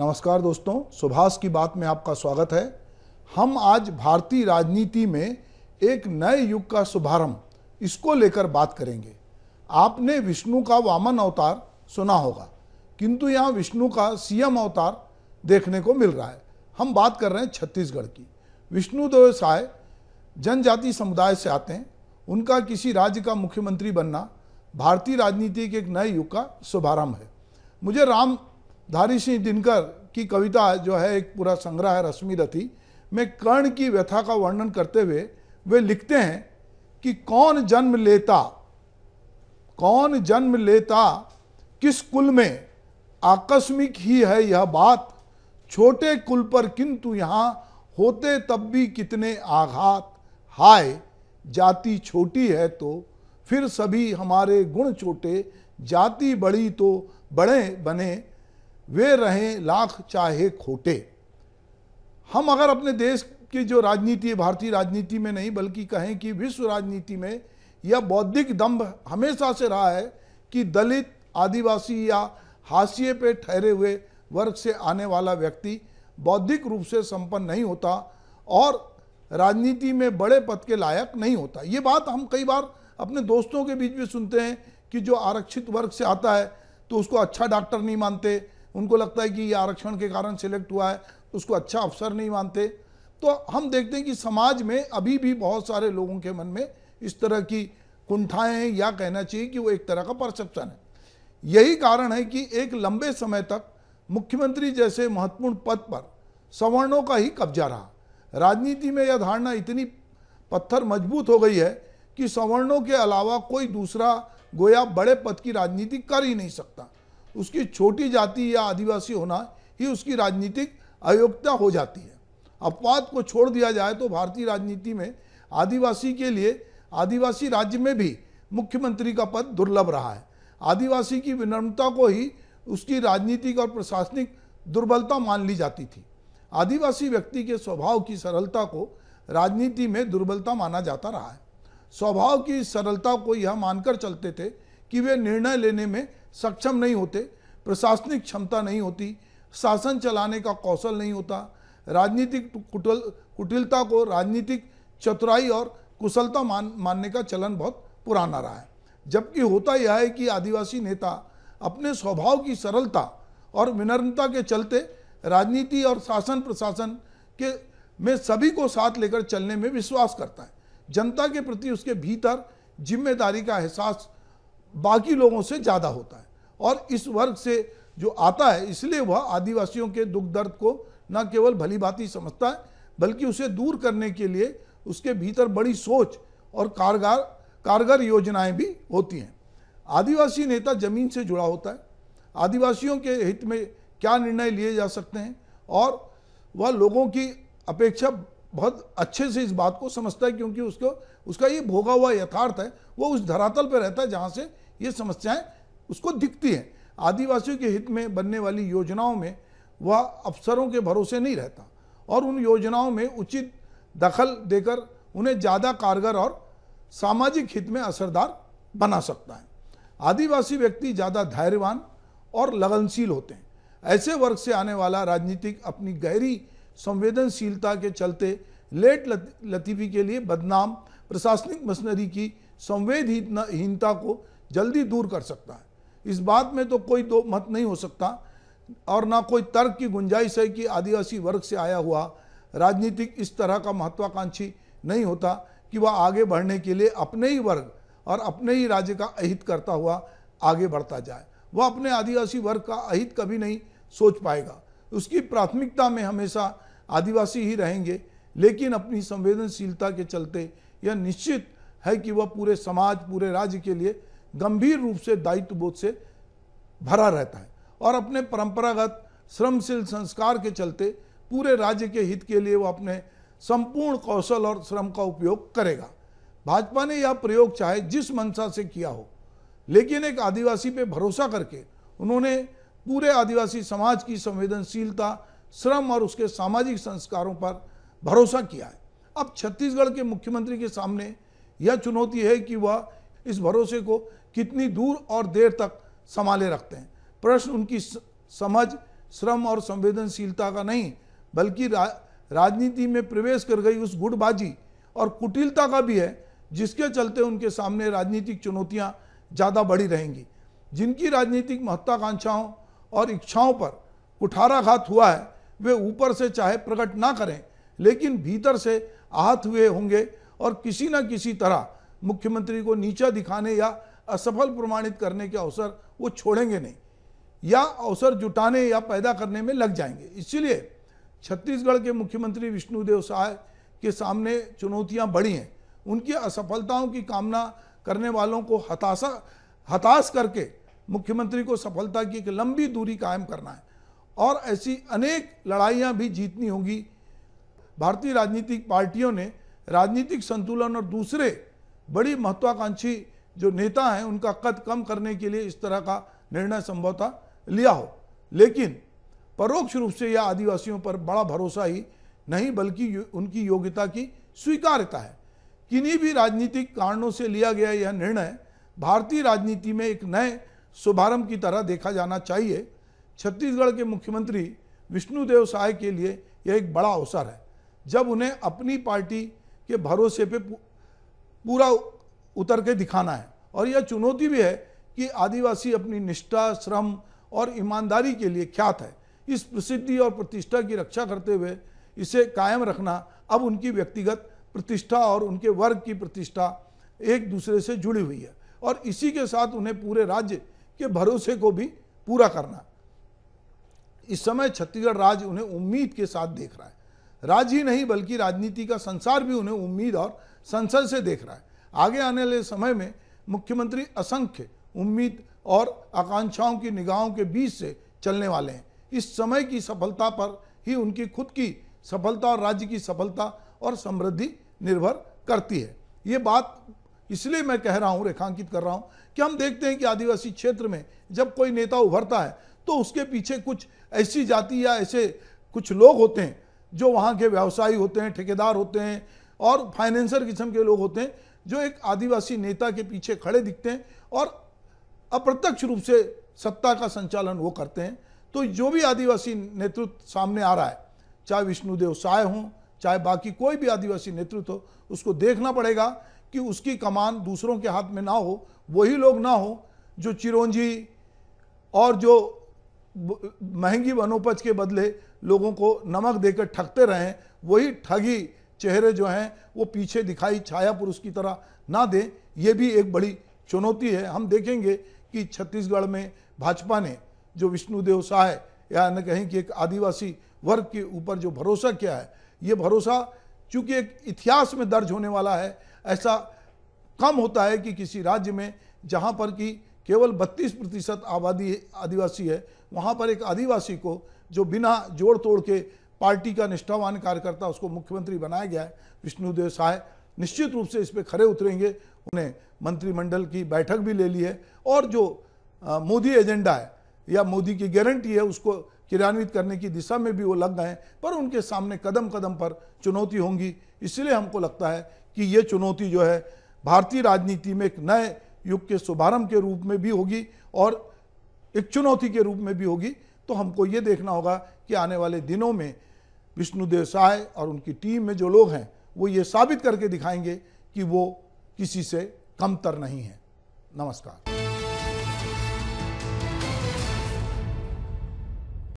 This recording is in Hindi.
नमस्कार दोस्तों सुभाष की बात में आपका स्वागत है हम आज भारतीय राजनीति में एक नए युग का शुभारंभ इसको लेकर बात करेंगे आपने विष्णु का वामन अवतार सुना होगा किंतु यहाँ विष्णु का सीएम अवतार देखने को मिल रहा है हम बात कर रहे हैं छत्तीसगढ़ की विष्णुदेव साय तो जनजाति समुदाय से आते हैं उनका किसी राज्य का मुख्यमंत्री बनना भारतीय राजनीति के एक नए युग का शुभारंभ है मुझे राम धारी सिंह दिनकर की कविता जो है एक पूरा संग्रह है रश्मि रथी में कर्ण की व्यथा का वर्णन करते हुए वे लिखते हैं कि कौन जन्म लेता कौन जन्म लेता किस कुल में आकस्मिक ही है यह बात छोटे कुल पर किंतु यहाँ होते तब भी कितने आघात हाय जाति छोटी है तो फिर सभी हमारे गुण छोटे जाति बड़ी तो बड़े बने वे रहें लाख चाहे खोटे हम अगर अपने देश की जो राजनीति भारतीय राजनीति में नहीं बल्कि कहें कि विश्व राजनीति में यह बौद्धिक दम्भ हमेशा से रहा है कि दलित आदिवासी या हाशिए पे ठहरे हुए वर्ग से आने वाला व्यक्ति बौद्धिक रूप से संपन्न नहीं होता और राजनीति में बड़े पद के लायक नहीं होता ये बात हम कई बार अपने दोस्तों के बीच भी सुनते हैं कि जो आरक्षित वर्ग से आता है तो उसको अच्छा डॉक्टर नहीं मानते उनको लगता है कि ये आरक्षण के कारण सिलेक्ट हुआ है उसको अच्छा अफसर नहीं मानते तो हम देखते हैं कि समाज में अभी भी बहुत सारे लोगों के मन में इस तरह की हैं या कहना चाहिए कि वो एक तरह का परसेप्शन है यही कारण है कि एक लंबे समय तक मुख्यमंत्री जैसे महत्वपूर्ण पद पर सवर्णों का ही कब्जा रहा राजनीति में यह धारणा इतनी पत्थर मजबूत हो गई है कि सवर्णों के अलावा कोई दूसरा गोया बड़े पद की राजनीति कर ही नहीं सकता उसकी छोटी जाति या आदिवासी होना ही उसकी राजनीतिक अयोग्यता हो जाती है अपवाद को छोड़ दिया जाए तो भारतीय राजनीति में आदिवासी के लिए आदिवासी राज्य में भी मुख्यमंत्री का पद दुर्लभ रहा है आदिवासी की विनम्रता को ही उसकी राजनीतिक और प्रशासनिक दुर्बलता मान ली जाती थी आदिवासी व्यक्ति के स्वभाव की सरलता को राजनीति में दुर्बलता माना जाता रहा है स्वभाव की सरलता को यह मानकर चलते थे कि वे निर्णय लेने में सक्षम नहीं होते प्रशासनिक क्षमता नहीं होती शासन चलाने का कौशल नहीं होता राजनीतिक कुटल कुटिलता को राजनीतिक चतुराई और कुशलता मान मानने का चलन बहुत पुराना रहा है जबकि होता यह है कि आदिवासी नेता अपने स्वभाव की सरलता और विनम्रता के चलते राजनीति और शासन प्रशासन के में सभी को साथ लेकर चलने में विश्वास करता है जनता के प्रति उसके भीतर जिम्मेदारी का एहसास बाकी लोगों से ज़्यादा होता है और इस वर्ग से जो आता है इसलिए वह आदिवासियों के दुख दर्द को न केवल भली भांति समझता है बल्कि उसे दूर करने के लिए उसके भीतर बड़ी सोच और कारगर कारगर योजनाएं भी होती हैं आदिवासी नेता जमीन से जुड़ा होता है आदिवासियों के हित में क्या निर्णय लिए जा सकते हैं और वह लोगों की अपेक्षा बहुत अच्छे से इस बात को समझता है क्योंकि उसको उसका ये भोगा हुआ यथार्थ है वो उस धरातल पर रहता है जहाँ से ये समस्याएं उसको दिखती हैं आदिवासियों के हित में बनने वाली योजनाओं में वह अफसरों के भरोसे नहीं रहता और उन योजनाओं में उचित दखल देकर उन्हें ज़्यादा कारगर और सामाजिक हित में असरदार बना सकता है आदिवासी व्यक्ति ज़्यादा धैर्यवान और लगनशील होते हैं ऐसे वर्ग से आने वाला राजनीतिक अपनी गहरी संवेदनशीलता के चलते लेट लतीफ़ी के लिए बदनाम प्रशासनिक मशीनरी की संवेदहीनता को जल्दी दूर कर सकता है इस बात में तो कोई दो मत नहीं हो सकता और ना कोई तर्क की गुंजाइश है कि आदिवासी वर्ग से आया हुआ राजनीतिक इस तरह का महत्वाकांक्षी नहीं होता कि वह आगे बढ़ने के लिए अपने ही वर्ग और अपने ही राज्य का अहित करता हुआ आगे बढ़ता जाए वह अपने आदिवासी वर्ग का अहित कभी नहीं सोच पाएगा उसकी प्राथमिकता में हमेशा आदिवासी ही रहेंगे लेकिन अपनी संवेदनशीलता के चलते यह निश्चित है कि वह पूरे समाज पूरे राज्य के लिए गंभीर रूप से दायित्व बोध से भरा रहता है और अपने परंपरागत श्रमशील संस्कार के चलते पूरे राज्य के हित के लिए वह अपने संपूर्ण कौशल और श्रम का उपयोग करेगा भाजपा ने यह प्रयोग चाहे जिस मंशा से किया हो लेकिन एक आदिवासी पे भरोसा करके उन्होंने पूरे आदिवासी समाज की संवेदनशीलता श्रम और उसके सामाजिक संस्कारों पर भरोसा किया है अब छत्तीसगढ़ के मुख्यमंत्री के सामने यह चुनौती है कि वह इस भरोसे को कितनी दूर और देर तक संभाले रखते हैं प्रश्न उनकी समझ श्रम और संवेदनशीलता का नहीं बल्कि रा, राजनीति में प्रवेश कर गई उस गुटबाजी और कुटिलता का भी है जिसके चलते उनके सामने राजनीतिक चुनौतियां ज़्यादा बढ़ी रहेंगी जिनकी राजनीतिक महत्वाकांक्षाओं और इच्छाओं पर कुठाराघात हुआ है वे ऊपर से चाहे प्रकट ना करें लेकिन भीतर से आहत हुए होंगे और किसी न किसी तरह मुख्यमंत्री को नीचा दिखाने या असफल प्रमाणित करने के अवसर वो छोड़ेंगे नहीं या अवसर जुटाने या पैदा करने में लग जाएंगे इसीलिए छत्तीसगढ़ के मुख्यमंत्री विष्णुदेव साय के सामने चुनौतियां बढ़ी हैं उनकी असफलताओं की कामना करने वालों को हताशा हताश करके मुख्यमंत्री को सफलता की एक लंबी दूरी कायम करना है और ऐसी अनेक लड़ाइयाँ भी जीतनी होंगी भारतीय राजनीतिक पार्टियों ने राजनीतिक संतुलन और दूसरे बड़ी महत्वाकांक्षी जो नेता हैं उनका कद कम करने के लिए इस तरह का निर्णय संभवतः लिया हो लेकिन परोक्ष रूप से यह आदिवासियों पर बड़ा भरोसा ही नहीं बल्कि उनकी योग्यता की स्वीकार्यता है किन्हीं भी राजनीतिक कारणों से लिया गया यह निर्णय भारतीय राजनीति में एक नए शुभारंभ की तरह देखा जाना चाहिए छत्तीसगढ़ के मुख्यमंत्री विष्णुदेव साय के लिए यह एक बड़ा अवसर है जब उन्हें अपनी पार्टी के भरोसे पे पूरा उतर के दिखाना है और यह चुनौती भी है कि आदिवासी अपनी निष्ठा श्रम और ईमानदारी के लिए ख्यात है इस प्रसिद्धि और प्रतिष्ठा की रक्षा करते हुए इसे कायम रखना अब उनकी व्यक्तिगत प्रतिष्ठा और उनके वर्ग की प्रतिष्ठा एक दूसरे से जुड़ी हुई है और इसी के साथ उन्हें पूरे राज्य के भरोसे को भी पूरा करना इस समय छत्तीसगढ़ राज्य उन्हें उम्मीद के साथ देख रहा है राज्य ही नहीं बल्कि राजनीति का संसार भी उन्हें उम्मीद और संसद से देख रहा है आगे आने वाले समय में मुख्यमंत्री असंख्य उम्मीद और आकांक्षाओं की निगाहों के बीच से चलने वाले हैं इस समय की सफलता पर ही उनकी खुद की सफलता और राज्य की सफलता और समृद्धि निर्भर करती है ये बात इसलिए मैं कह रहा हूँ रेखांकित कर रहा हूँ कि हम देखते हैं कि आदिवासी क्षेत्र में जब कोई नेता उभरता है तो उसके पीछे कुछ ऐसी जाति या ऐसे कुछ लोग होते हैं जो वहाँ के व्यवसायी होते हैं ठेकेदार होते हैं और फाइनेंसर किस्म के लोग होते हैं जो एक आदिवासी नेता के पीछे खड़े दिखते हैं और अप्रत्यक्ष रूप से सत्ता का संचालन वो करते हैं तो जो भी आदिवासी नेतृत्व सामने आ रहा है चाहे विष्णुदेव साय हों चाहे बाकी कोई भी आदिवासी नेतृत्व हो उसको देखना पड़ेगा कि उसकी कमान दूसरों के हाथ में ना हो वही लोग ना हो जो चिरोंजी और जो महंगी वनोपज के बदले लोगों को नमक देकर ठगते रहें वही ठगी चेहरे जो हैं वो पीछे दिखाई छाया पुरुष की तरह ना दें ये भी एक बड़ी चुनौती है हम देखेंगे कि छत्तीसगढ़ में भाजपा ने जो विष्णुदेव साय या न कहें कि एक आदिवासी वर्ग के ऊपर जो भरोसा किया है ये भरोसा चूँकि एक इतिहास में दर्ज होने वाला है ऐसा कम होता है कि किसी राज्य में जहाँ पर कि केवल 32 प्रतिशत आबादी आदिवासी है वहाँ पर एक आदिवासी को जो बिना जोड़ तोड़ के पार्टी का निष्ठावान कार्यकर्ता उसको मुख्यमंत्री बनाया गया है विष्णुदेव साय निश्चित रूप से इस पर खड़े उतरेंगे उन्हें मंत्रिमंडल की बैठक भी ले ली है और जो मोदी एजेंडा है या मोदी की गारंटी है उसको क्रियान्वित करने की दिशा में भी वो लग गए पर उनके सामने कदम कदम पर चुनौती होंगी इसलिए हमको लगता है कि ये चुनौती जो है भारतीय राजनीति में एक नए युग के शुभारंभ के रूप में भी होगी और एक चुनौती के रूप में भी होगी तो हमको ये देखना होगा कि आने वाले दिनों में विष्णुदेव साय और उनकी टीम में जो लोग हैं वो ये साबित करके दिखाएंगे कि वो किसी से कमतर नहीं है नमस्कार